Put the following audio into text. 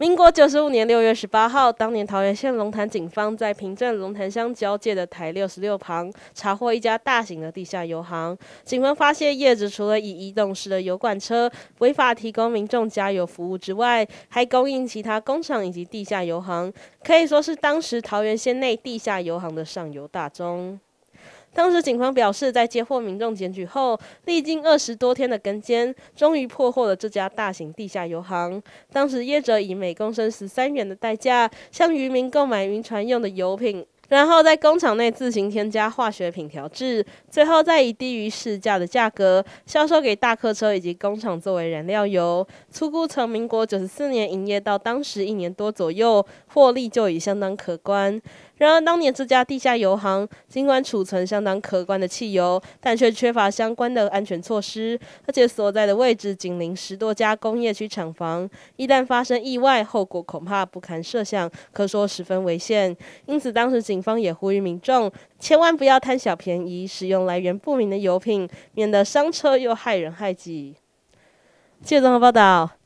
民国九十五年六月十八号，当年桃园县龙潭警方在平镇龙潭乡交界的台六十六旁查获一家大型的地下油行。警方发现，业主除了以移动式的油罐车违法提供民众加油服务之外，还供应其他工厂以及地下油行，可以说是当时桃园县内地下油行的上游大宗。当时警方表示，在接获民众检举后，历经二十多天的跟监，终于破获了这家大型地下油行。当时业者以每公升十三元的代价，向渔民购买渔船用的油品。然后在工厂内自行添加化学品调制，最后再以低于市价的价格销售给大客车以及工厂作为燃料油。出估从民国九十四年营业到当时一年多左右，获利就已相当可观。然而当年这家地下油行，尽管储存相当可观的汽油，但却缺乏相关的安全措施，而且所在的位置紧邻十多家工业区厂房，一旦发生意外，后果恐怕不堪设想，可说十分危险。因此当时仅。警方也呼吁民众千万不要贪小便宜，使用来源不明的油品，免得伤车又害人害己。谢综合报道。